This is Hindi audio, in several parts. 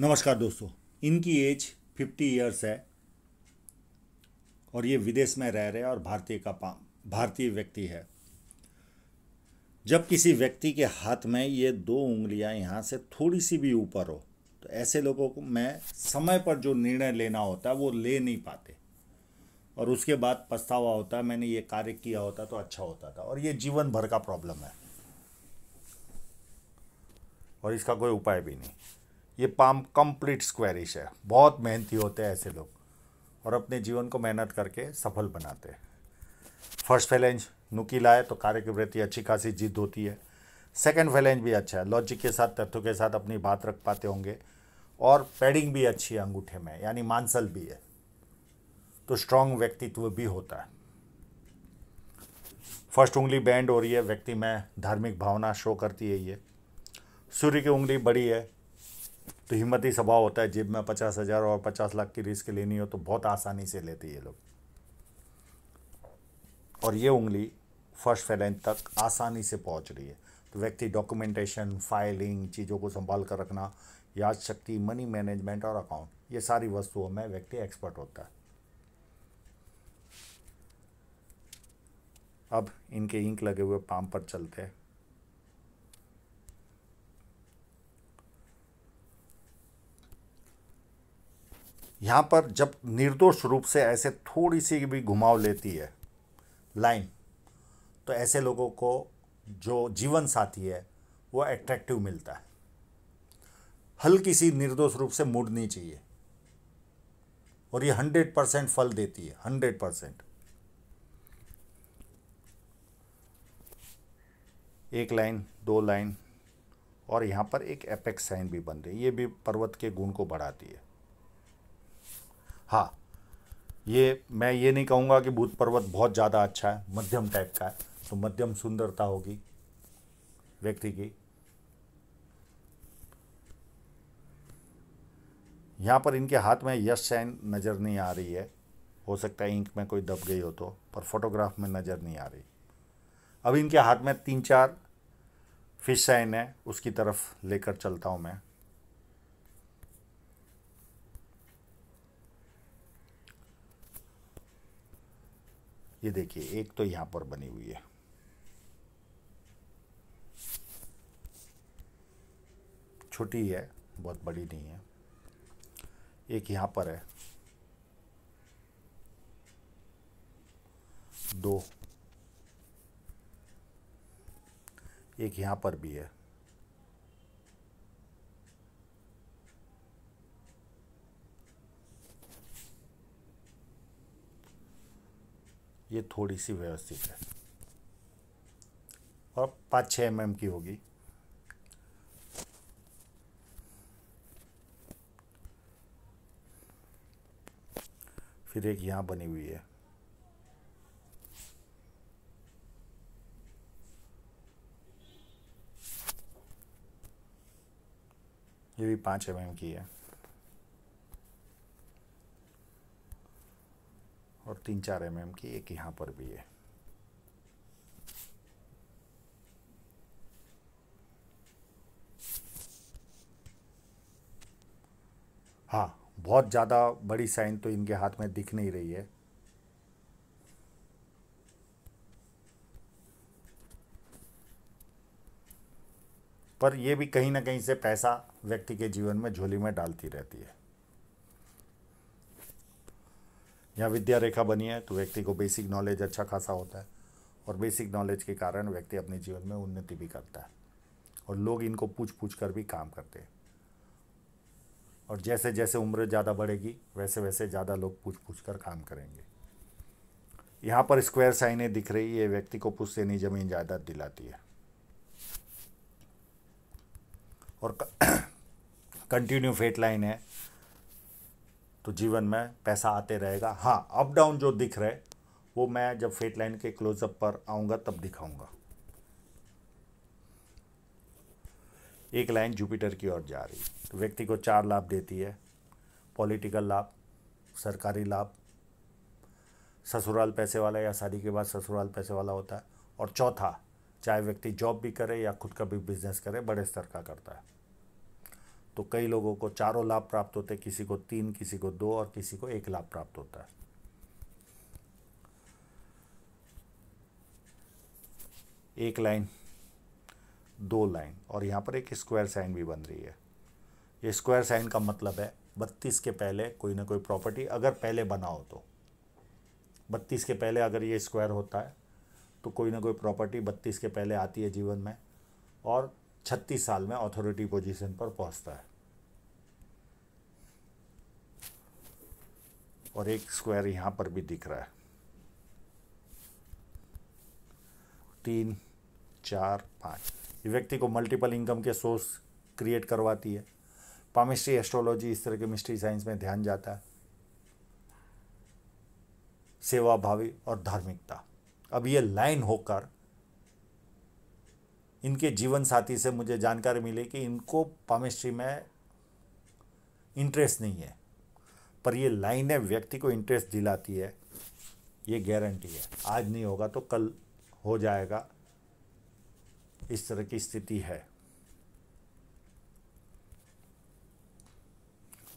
नमस्कार दोस्तों इनकी एज फिफ्टी ईयर्स है और ये विदेश में रह रहे और भारतीय का भारतीय व्यक्ति है जब किसी व्यक्ति के हाथ में ये दो उंगलियां यहाँ से थोड़ी सी भी ऊपर हो तो ऐसे लोगों को मैं समय पर जो निर्णय लेना होता है वो ले नहीं पाते और उसके बाद पछतावा होता है मैंने ये कार्य किया होता तो अच्छा होता था और ये जीवन भर का प्रॉब्लम है और इसका कोई उपाय भी नहीं ये पाम कंप्लीट स्क्वायरिश है बहुत मेहनती होते हैं ऐसे लोग और अपने जीवन को मेहनत करके सफल बनाते हैं फर्स्ट फैलेंज नुकीला है तो कार्य की वृत्ति अच्छी खासी जिद होती है सेकेंड फैलेंज भी अच्छा है लॉजिक के साथ तथ्यों के साथ अपनी बात रख पाते होंगे और पैडिंग भी अच्छी है अंगूठे में यानी मांसल भी है तो स्ट्रांग व्यक्तित्व भी होता है फर्स्ट उंगली बैंड हो रही है व्यक्ति में धार्मिक भावना शो करती है ये सूर्य की उंगली बड़ी है तो हिम्मत ही स्वभाव होता है जेब में पचास हज़ार और पचास लाख की रिस्क लेनी हो तो बहुत आसानी से लेते ये लोग और ये उंगली फर्स्ट फेलेंथ तक आसानी से पहुंच रही है तो व्यक्ति डॉक्यूमेंटेशन फाइलिंग चीज़ों को संभाल कर रखना याद शक्ति मनी मैनेजमेंट और अकाउंट ये सारी वस्तुओं में व्यक्ति एक्सपर्ट होता है अब इनके इंक लगे हुए पाम पर चलते हैं यहाँ पर जब निर्दोष रूप से ऐसे थोड़ी सी भी घुमाव लेती है लाइन तो ऐसे लोगों को जो जीवन साथी है वो अट्रैक्टिव मिलता है हल्की सी निर्दोष रूप से मुड़नी चाहिए और ये हंड्रेड परसेंट फल देती है हंड्रेड परसेंट एक लाइन दो लाइन और यहाँ पर एक एपेक्स साइन भी बन रही है ये भी पर्वत के गुण को बढ़ाती है हाँ ये मैं ये नहीं कहूँगा कि भूत पर्वत बहुत ज़्यादा अच्छा है मध्यम टाइप का है तो मध्यम सुंदरता होगी व्यक्ति की यहाँ पर इनके हाथ में यश साइन नज़र नहीं आ रही है हो सकता है इंक में कोई दब गई हो तो पर फोटोग्राफ में नज़र नहीं आ रही अब इनके हाथ में तीन चार फिश साइन है उसकी तरफ लेकर चलता हूँ मैं ये देखिए एक तो यहाँ पर बनी हुई है छोटी है बहुत बड़ी नहीं है एक यहाँ पर है दो एक यहाँ पर भी है ये थोड़ी सी व्यवस्थित है और पाँच छः एम की होगी फिर एक यहाँ बनी हुई है ये भी पाँच एम की है और तीन चार एम mm की एक यहाँ पर भी है हाँ बहुत ज़्यादा बड़ी साइन तो इनके हाथ में दिख नहीं रही है पर यह भी कहीं ना कहीं से पैसा व्यक्ति के जीवन में झोली में डालती रहती है यहाँ विद्या रेखा बनी है तो व्यक्ति को बेसिक नॉलेज अच्छा खासा होता है और बेसिक नॉलेज के कारण व्यक्ति अपने जीवन में उन्नति भी करता है और लोग इनको पूछ पूछ कर भी काम करते हैं और जैसे जैसे उम्र ज़्यादा बढ़ेगी वैसे वैसे ज़्यादा लोग पूछ पूछ कर काम करेंगे यहाँ पर स्क्वायर साइनें दिख रही है व्यक्ति को देनी जमीन जायदाद दिलाती है और कंटिन्यू फेट लाइन है तो जीवन में पैसा आते रहेगा हाँ अप डाउन जो दिख रहे वो मैं जब फेट लाइन के क्लोजअप पर आऊँगा तब दिखाऊँगा एक लाइन जुपिटर की ओर जा रही तो व्यक्ति को चार लाभ देती है पॉलिटिकल लाभ सरकारी लाभ ससुराल पैसे वाला या शादी के बाद ससुराल पैसे वाला होता है और चौथा चाहे व्यक्ति जॉब भी करे या खुद का भी बिजनेस करे बड़े स्तर का करता है तो कई लोगों को चारों लाभ प्राप्त होते हैं किसी को तीन किसी को दो और किसी को एक लाभ प्राप्त होता है एक लाइन दो लाइन और यहाँ पर एक स्क्वायर साइन भी बन रही है ये स्क्वायर साइन का मतलब है बत्तीस के पहले कोई ना कोई प्रॉपर्टी अगर पहले बना हो तो बत्तीस के पहले अगर ये स्क्वायर होता है तो कोई ना कोई प्रॉपर्टी बत्तीस के पहले आती है जीवन में और छत्तीस साल में अथॉरिटी पोजीशन पर पहुंचता है और एक स्क्वायर यहां पर भी दिख रहा है तीन चार पाँच ये व्यक्ति को मल्टीपल इनकम के सोर्स क्रिएट करवाती है पामिस्ट्री एस्ट्रोलॉजी इस तरह के मिस्ट्री साइंस में ध्यान जाता है सेवाभावी और धार्मिकता अब ये लाइन होकर इनके जीवन साथी से मुझे जानकारी मिली कि इनको पामिस्ट्री में इंटरेस्ट नहीं है पर ये लाइनें व्यक्ति को इंटरेस्ट दिलाती है ये गारंटी है आज नहीं होगा तो कल हो जाएगा इस तरह की स्थिति है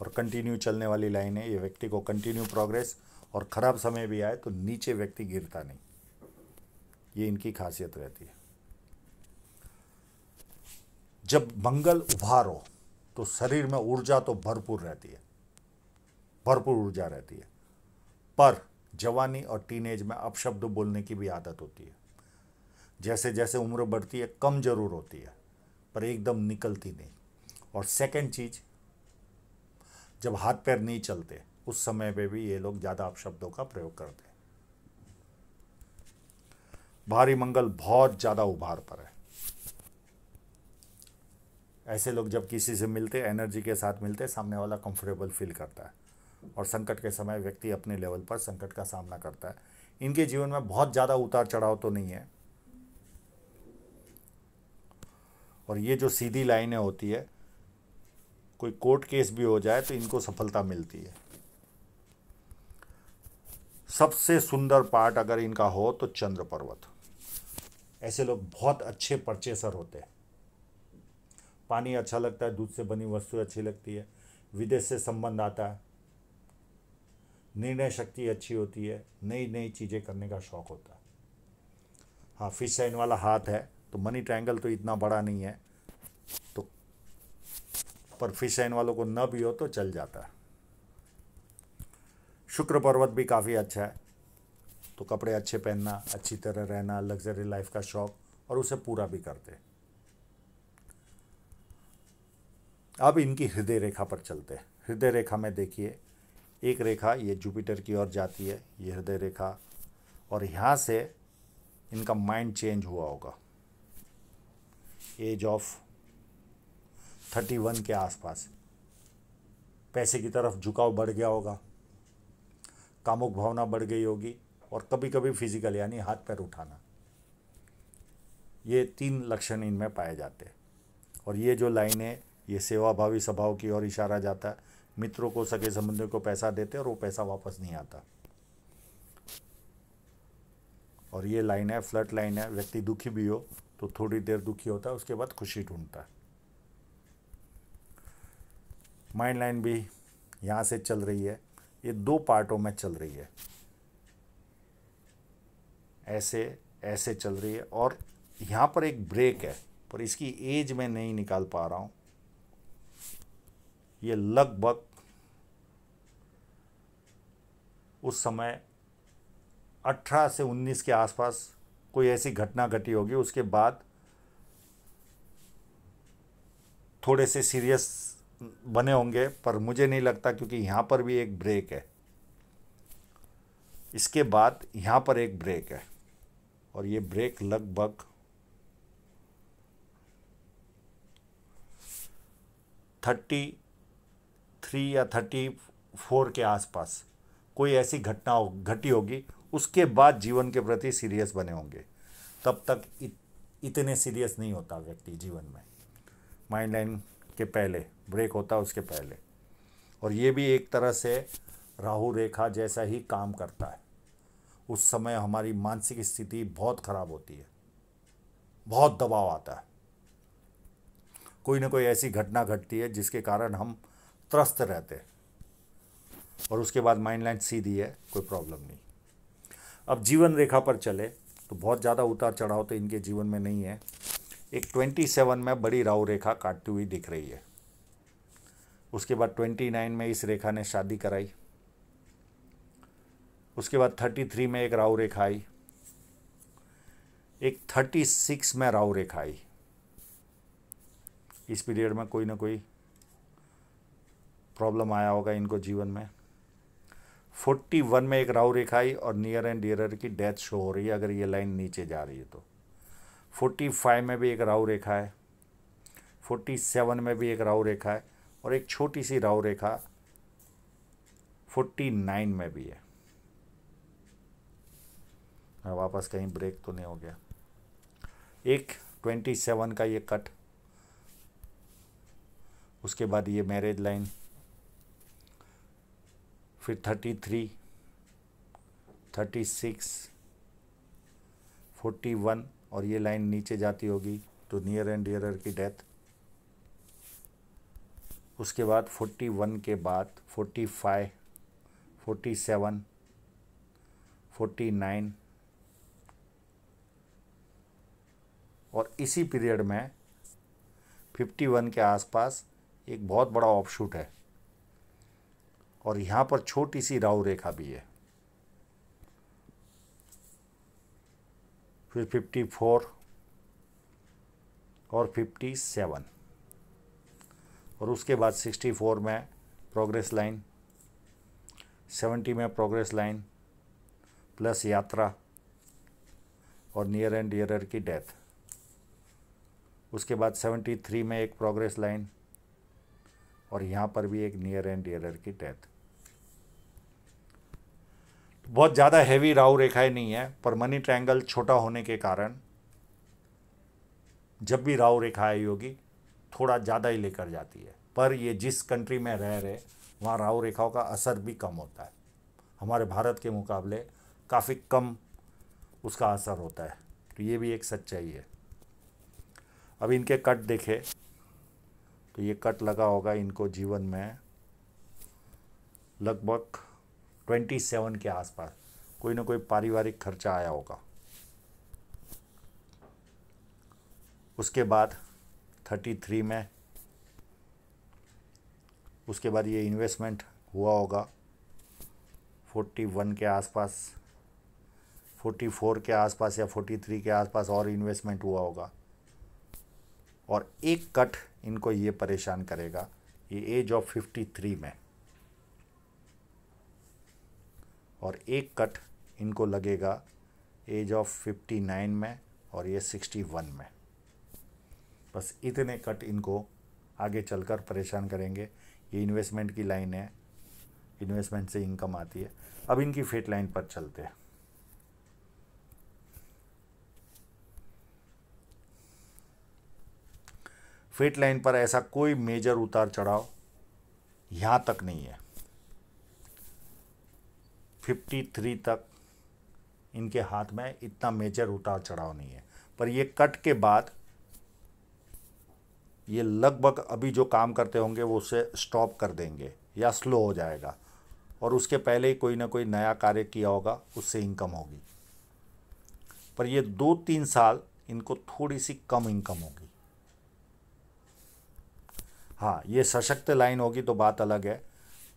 और कंटिन्यू चलने वाली लाइन है ये व्यक्ति को कंटिन्यू प्रोग्रेस और ख़राब समय भी आए तो नीचे व्यक्ति गिरता नहीं ये इनकी खासियत रहती है जब मंगल उभारो तो शरीर में ऊर्जा तो भरपूर रहती है भरपूर ऊर्जा रहती है पर जवानी और टीनेज में अपशब्द बोलने की भी आदत होती है जैसे जैसे उम्र बढ़ती है कम जरूर होती है पर एकदम निकलती नहीं और सेकंड चीज जब हाथ पैर नहीं चलते उस समय पे भी ये लोग ज़्यादा अपशब्दों का प्रयोग करते हैं भारी मंगल बहुत ज़्यादा उभार पर है ऐसे लोग जब किसी से मिलते एनर्जी के साथ मिलते सामने वाला कंफर्टेबल फील करता है और संकट के समय व्यक्ति अपने लेवल पर संकट का सामना करता है इनके जीवन में बहुत ज़्यादा उतार चढ़ाव तो नहीं है और ये जो सीधी लाइनें होती है कोई कोर्ट केस भी हो जाए तो इनको सफलता मिलती है सबसे सुंदर पार्ट अगर इनका हो तो चंद्र पर्वत ऐसे लोग बहुत अच्छे परचेसर होते हैं पानी अच्छा लगता है दूध से बनी वस्तु अच्छी लगती है विदेश से संबंध आता है निर्णय शक्ति अच्छी होती है नई नई चीज़ें करने का शौक होता है हाँ फिश साइन वाला हाथ है तो मनी ट्रायंगल तो इतना बड़ा नहीं है तो पर फिश साइन वालों को न भी हो तो चल जाता है शुक्र पर्वत भी काफ़ी अच्छा है तो कपड़े अच्छे पहनना अच्छी तरह रहना लग्जरी लाइफ का शौक और उसे पूरा भी करते हैं अब इनकी हृदय रेखा पर चलते हैं हृदय रेखा में देखिए एक रेखा ये जुपिटर की ओर जाती है ये हृदय रेखा और यहाँ से इनका माइंड चेंज हुआ होगा एज ऑफ थर्टी वन के आसपास पैसे की तरफ झुकाव बढ़ गया होगा कामुक भावना बढ़ गई होगी और कभी कभी फिजिकल यानी हाथ पैर उठाना ये तीन लक्षण इनमें पाए जाते हैं और ये जो लाइनें ये सेवाभावी स्वभाव की ओर इशारा जाता है मित्रों को सगे संबंधियों को पैसा देते और वो पैसा वापस नहीं आता और ये लाइन है फ्लट लाइन है व्यक्ति दुखी भी हो तो थोड़ी देर दुखी होता है उसके बाद खुशी ढूंढता है माइंड लाइन भी यहाँ से चल रही है ये दो पार्टों में चल रही है ऐसे ऐसे चल रही है और यहाँ पर एक ब्रेक है पर इसकी एज मैं नहीं निकाल पा रहा हूँ ये लगभग उस समय 18 से 19 के आसपास कोई ऐसी घटना घटी होगी उसके बाद थोड़े से सीरियस बने होंगे पर मुझे नहीं लगता क्योंकि यहाँ पर भी एक ब्रेक है इसके बाद यहाँ पर एक ब्रेक है और ये ब्रेक लगभग थर्टी थ्री या थर्टी फोर के आसपास कोई ऐसी घटना हो घटी होगी उसके बाद जीवन के प्रति सीरियस बने होंगे तब तक इत, इतने सीरियस नहीं होता व्यक्ति जीवन में माइंड लाइन के पहले ब्रेक होता उसके पहले और ये भी एक तरह से राहु रेखा जैसा ही काम करता है उस समय हमारी मानसिक स्थिति बहुत ख़राब होती है बहुत दबाव आता है कोई ना कोई ऐसी घटना घटती है जिसके कारण हम त्रस्त रहते और उसके बाद माइंड लाइन सीधी है कोई प्रॉब्लम नहीं अब जीवन रेखा पर चले तो बहुत ज़्यादा उतार चढ़ाव तो इनके जीवन में नहीं है एक ट्वेंटी सेवन में बड़ी राव रेखा काटती हुई दिख रही है उसके बाद ट्वेंटी नाइन में इस रेखा ने शादी कराई उसके बाद थर्टी थ्री में एक राव रेखा आई एक थर्टी सिक्स में राव रेखा आई इस पीरियड में कोई ना कोई प्रॉब्लम आया होगा इनको जीवन में फोर्टी वन में एक राहु रेखा आई और नियर एंड डियर की डेथ शो हो रही है अगर ये लाइन नीचे जा रही है तो फोर्टी फाइव में भी एक राहु रेखा है फोर्टी सेवन में भी एक राहु रेखा है और एक छोटी सी राहु रेखा फोर्टी नाइन में भी है वापस कहीं ब्रेक तो नहीं हो गया एक ट्वेंटी सेवन का ये कट उसके बाद ये मैरिज लाइन फिर thirty three thirty six forty one और ये लाइन नीचे जाती होगी तो नियर एंड डियर की डेथ उसके बाद फोर्टी वन के बाद forty five forty seven forty nine और इसी पीरियड में फिफ्टी वन के आसपास एक बहुत बड़ा ऑफशूट है और यहाँ पर छोटी सी राव रेखा भी है फिर फिफ्टी फोर और फिफ्टी सेवन और उसके बाद सिक्सटी फोर में प्रोग्रेस लाइन सेवेंटी में प्रोग्रेस लाइन प्लस यात्रा और नियर एंड डियरर की डेथ उसके बाद सेवेंटी थ्री में एक प्रोग्रेस लाइन और यहाँ पर भी एक नियर एंड डियरर की डेथ बहुत ज़्यादा हैवी राहु रेखाएं नहीं है पर मनी ट्रायंगल छोटा होने के कारण जब भी राहु रेखा आई होगी थोड़ा ज़्यादा ही लेकर जाती है पर ये जिस कंट्री में रह रहे वहाँ राहु रेखाओं का असर भी कम होता है हमारे भारत के मुकाबले काफ़ी कम उसका असर होता है तो ये भी एक सच्चाई है अब इनके कट देखे तो ये कट लगा होगा इनको जीवन में लगभग ट्वेंटी सेवन के आसपास कोई ना कोई पारिवारिक खर्चा आया होगा उसके बाद थर्टी थ्री में उसके बाद ये इन्वेस्टमेंट हुआ होगा फोर्टी वन के आसपास फोर्टी फोर के आसपास या फोर्टी थ्री के आसपास और इन्वेस्टमेंट हुआ होगा और एक कट इनको ये परेशान करेगा ये एज ऑफ फिफ्टी थ्री में और एक कट इनको लगेगा एज ऑफ 59 में और ये 61 में बस इतने कट इनको आगे चलकर परेशान करेंगे ये इन्वेस्टमेंट की लाइन है इन्वेस्टमेंट से इनकम आती है अब इनकी फेट लाइन पर चलते हैं फेट लाइन पर ऐसा कोई मेजर उतार चढ़ाव यहाँ तक नहीं है 53 तक इनके हाथ में इतना मेजर उतार चढ़ाव नहीं है पर ये कट के बाद ये लगभग अभी जो काम करते होंगे वो उसे स्टॉप कर देंगे या स्लो हो जाएगा और उसके पहले ही कोई ना कोई नया कार्य किया होगा उससे इनकम होगी पर ये दो तीन साल इनको थोड़ी सी कम इनकम होगी हाँ ये सशक्त लाइन होगी तो बात अलग है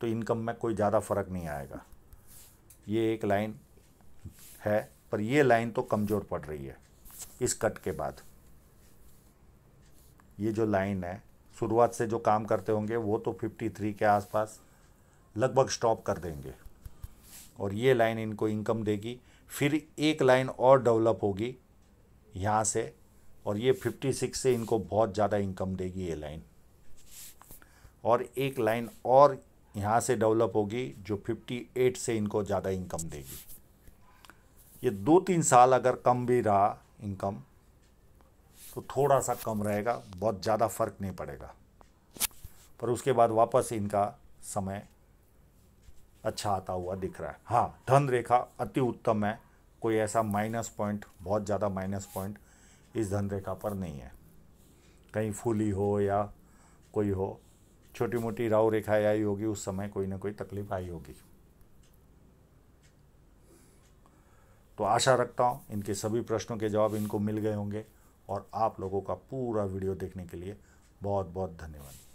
तो इनकम में कोई ज़्यादा फर्क नहीं आएगा ये एक लाइन है पर ये लाइन तो कमज़ोर पड़ रही है इस कट के बाद ये जो लाइन है शुरुआत से जो काम करते होंगे वो तो 53 के आसपास लगभग स्टॉप कर देंगे और ये लाइन इनको इनकम देगी फिर एक लाइन और डेवलप होगी यहाँ से और ये 56 से इनको बहुत ज़्यादा इनकम देगी ये लाइन और एक लाइन और यहाँ से डेवलप होगी जो 58 से इनको ज़्यादा इनकम देगी ये दो तीन साल अगर कम भी रहा इनकम तो थोड़ा सा कम रहेगा बहुत ज़्यादा फर्क नहीं पड़ेगा पर उसके बाद वापस इनका समय अच्छा आता हुआ दिख रहा है हाँ धन रेखा अति उत्तम है कोई ऐसा माइनस पॉइंट बहुत ज़्यादा माइनस पॉइंट इस धन रेखा पर नहीं है कहीं फूली हो या कोई हो छोटी मोटी राव रेखाएं आई होगी उस समय कोई ना कोई तकलीफ आई होगी तो आशा रखता हूँ इनके सभी प्रश्नों के जवाब इनको मिल गए होंगे और आप लोगों का पूरा वीडियो देखने के लिए बहुत बहुत धन्यवाद